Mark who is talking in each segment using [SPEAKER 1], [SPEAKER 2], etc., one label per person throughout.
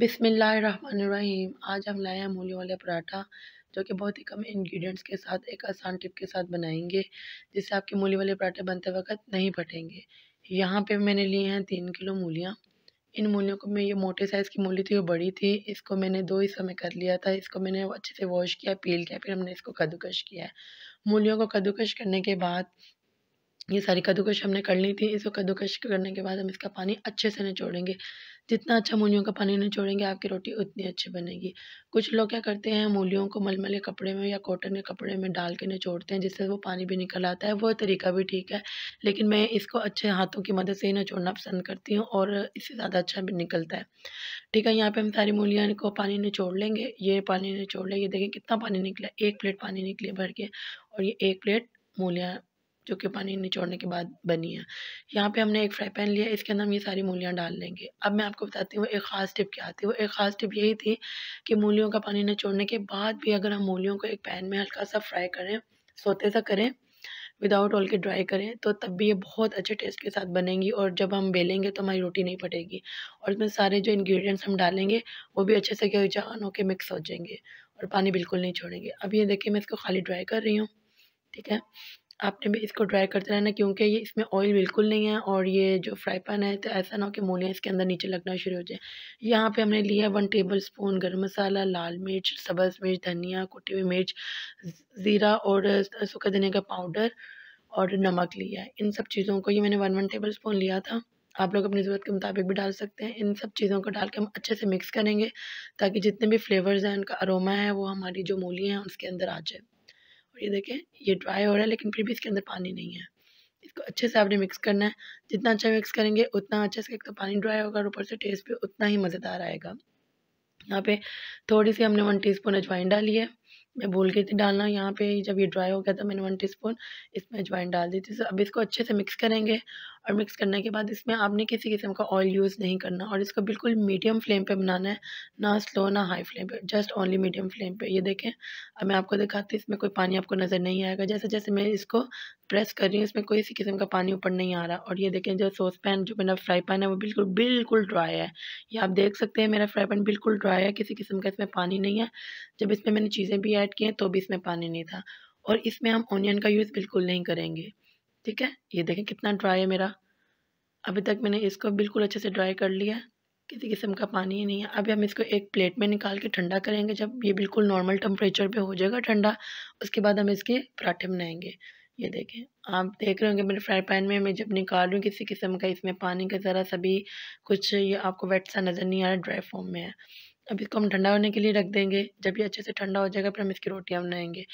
[SPEAKER 1] बिसमीम आज हम लाए हैं मूली वाला पराठा जो कि बहुत ही कम इंग्रेडिएंट्स के साथ एक आसान टिप के साथ बनाएंगे जिससे आपके मूली वाले पराठे बनते वक्त नहीं फटेंगे यहाँ पे मैंने लिए हैं तीन किलो मूलियाँ इन मूलियों को मैं ये मोटे साइज़ की मूली थी वो बड़ी थी इसको मैंने दो हिस्सों में कर लिया था इसको मैंने अच्छे से वॉश किया पील किया फिर हमने इसको कद्दूकश किया है मूलियों को कद्दूकश करने के बाद ये सारी कद्दूकश हमने कर ली थी इसको कद्दूकश करने के बाद हम इसका पानी अच्छे से निचोड़ेंगे जितना अच्छा मूलियों का पानी निचोड़ेंगे आपकी रोटी उतनी अच्छी बनेगी कुछ लोग क्या करते हैं मूलियों को मलमले कपड़े में या कॉटन के कपड़े में डाल के निचोड़ते हैं जिससे वो पानी भी निकल आता है वो तरीका भी ठीक है लेकिन मैं इसको अच्छे हाथों की मदद से ही निचोड़ना पसंद करती हूँ और इससे ज़्यादा अच्छा भी निकलता है ठीक है यहाँ पर हम सारी मूलियाँ को पानी निचोड़ लेंगे ये पानी निचोड़ लें ये देखें कितना पानी निकला एक प्लेट पानी निकले भर के और ये एक प्लेट मूलियाँ जो कि पानी निचोड़ने के बाद बनी है यहाँ पे हमने एक फ्राई पैन लिया इसके अंदर हम ये सारी मूलियाँ डाल लेंगे अब मैं आपको बताती हूँ एक ख़ास टिप क्या थी वो एक ख़ास टिप यही थी कि मूलियों का पानी निचोड़ने के बाद भी अगर हम मूलियों को एक पैन में हल्का सा फ्राई करें सोते सा करें विदाउट ऑल के ड्राई करें तो तब भी ये बहुत अच्छे टेस्ट के साथ बनेंगी और जब हम बेलेंगे तो हमारी रोटी नहीं फटेगी और इसमें सारे जो इंग्रेडिएंट्स हम डालेंगे वो भी अच्छे से क्या जान होकर मिक्स हो जाएंगे और पानी बिल्कुल नहीं छोड़ेंगे अब ये देखिए मैं इसको खाली ड्राई कर रही हूँ ठीक है आपने भी इसको ड्राई करते रहना क्योंकि ये इसमें ऑयल बिल्कुल नहीं है और ये जो फ्राई पैन है तो ऐसा ना हो कि मूलियाँ इसके अंदर नीचे लगना शुरू हो जाए यहाँ पे हमने लिया वन टेबल स्पून गर्म मसाला लाल मिर्च सब्ज़ मिर्च धनिया कुटी हुई मिर्च ज़ीरा और सूखा धनिया का पाउडर और नमक लिया है इन सब चीज़ों को ये मैंने वन वन टेबल स्पून लिया था आप लोग अपनी ज़रूरत के मुताबिक भी डाल सकते हैं इन सब चीज़ों को डाल के हम अच्छे से मिक्स करेंगे ताकि जितने भी फ्लेवर्स हैं उनका अरोमा है वो हमारी जो मूली हैं उसके अंदर आ जाए और ये देखें ये ड्राई हो रहा है लेकिन फिर भी इसके अंदर पानी नहीं है इसको अच्छे से आपने मिक्स करना है जितना अच्छा मिक्स करेंगे उतना अच्छे से एक तो पानी ड्राई होगा और ऊपर से टेस्ट भी उतना ही मज़ेदार आएगा यहाँ पे थोड़ी सी हमने वन टीस्पून अजवाइन डाली है मैं भूल गई थी डालना यहाँ पे जब ये ड्राई हो गया था मैंने वन टीस्पून इसमें अजवाइन डाल दी थी अब इसको अच्छे से मिक्स करेंगे और मिक्स करने के बाद इसमें आपने किसी किस्म का ऑयल यूज़ नहीं करना और इसको बिल्कुल मीडियम फ्लेम पे बनाना है ना स्लो ना हाई फ्लेम पे जस्ट ओनली मीडियम फ्लेम पे ये देखें अब मैं आपको दिखाती हूँ इसमें कोई पानी आपको नज़र नहीं आएगा जैसे जैसे मैं इसको प्रेस कर रही हूँ इसमें कोई सी किस्म का पानी ऊपर नहीं आ रहा और ये देखें जो सॉस पैन जो मेरा फ्राई पैन है वो बिल्कुल बिल्कुल ड्राई है ये आप देख सकते हैं मेरा फ्राई पैन बिल्कुल ड्राई है किसी किस्म का इसमें पानी नहीं है जब इसमें मैंने चीज़ें भी ऐड की हैं तो भी इसमें पानी नहीं था और इसमें हम ऑनियन का यूज़ बिल्कुल नहीं करेंगे ठीक है ये देखें कितना ड्राई है मेरा अभी तक मैंने इसको बिल्कुल अच्छे से ड्राई कर लिया है किसी किस्म का पानी ही नहीं है अभी हम इसको एक प्लेट में निकाल के ठंडा करेंगे जब ये बिल्कुल नॉर्मल टेम्परेचर पे हो जाएगा ठंडा उसके बाद हम इसके पराठे बनाएंगे ये देखें आप देख रहे होंगे मेरे फ्राई पैन में मैं जब निकाल रही हूँ किसी किस्म का इसमें पानी का ज़रा सभी कुछ ये आपको वेट सा नज़र नहीं आ रहा ड्राई फॉर्म में है अब इसको हम ठंडा होने के लिए रख देंगे जब ये अच्छे से ठंडा हो जाएगा फिर हम इसकी रोटियाँ बनाएंगे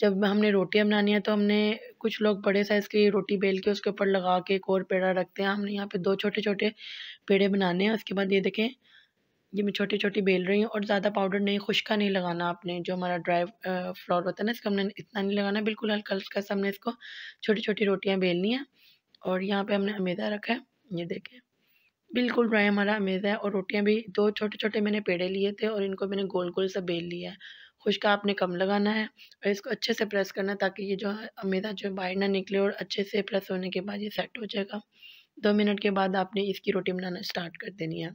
[SPEAKER 1] जब हमने रोटियाँ बनानी है तो हमने कुछ लोग बड़े साइज़ की रोटी बेल के उसके ऊपर लगा के एक और पेड़ा रखते हैं हमने यहाँ पे दो छोटे छोटे पेड़े बनाने हैं उसके बाद ये देखें ये मैं छोटी छोटी बेल रही हूँ और ज़्यादा पाउडर नहीं खुशका नहीं लगाना आपने जो हमारा ड्राई फ्लावर होता है ना इसका हमने इतना नहीं लगाना बिल्कुल हल्का हल्का सा हमने इसको छोटी छोटी रोटियाँ बेलनी है और यहाँ पर हमने अमेजा रखा है ये देखें बिल्कुल ड्राई हमारा अमेजा है और रोटियाँ भी दो छोटे छोटे मैंने पेड़े लिए थे और इनको मैंने गोल गोल सा बेल लिया है खुशका आपने कम लगाना है और इसको अच्छे से प्रेस करना ताकि ये जो अमेदा जो बाहर ना निकले और अच्छे से प्रेस होने के बाद ये सेट हो जाएगा दो मिनट के बाद आपने इसकी रोटी बनाना स्टार्ट कर देनी है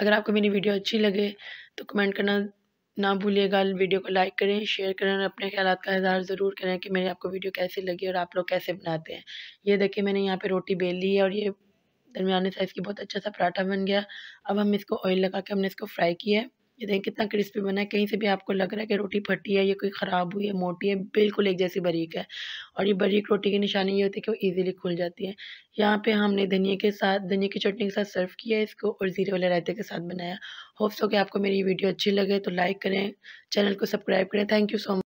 [SPEAKER 1] अगर आपको मेरी वीडियो अच्छी लगे तो कमेंट करना ना भूलिएगा वीडियो को लाइक करें शेयर करें और अपने ख्याल का इजहार ज़रूर करें कि मेरी आपको वीडियो कैसी लगी और आप लोग कैसे बनाते हैं ये देखिए मैंने यहाँ पे रोटी बेल ली है और ये दरमियाने साइज़ की बहुत अच्छा सा पराठा बन गया अब हम इसको ऑयल लगा के हमने इसको फ्राई किया है ये देखें कितना क्रिस्पी बना है कहीं से भी आपको लग रहा है कि रोटी फटी है ये कोई ख़राब हुई है मोटी है बिल्कुल एक जैसी बारीक है और ये बारीक रोटी की निशानी ये होती है कि वो ईजिली खुल जाती है यहाँ पे हमने धनिया के साथ धनिया की चटनी के साथ सर्व किया है इसको और ज़ीरे वाले रायते के साथ बनाया होप्स हो कि आपको मेरी वीडियो अच्छी लगे तो लाइक करें चैनल को सब्सक्राइब करें थैंक यू सो मच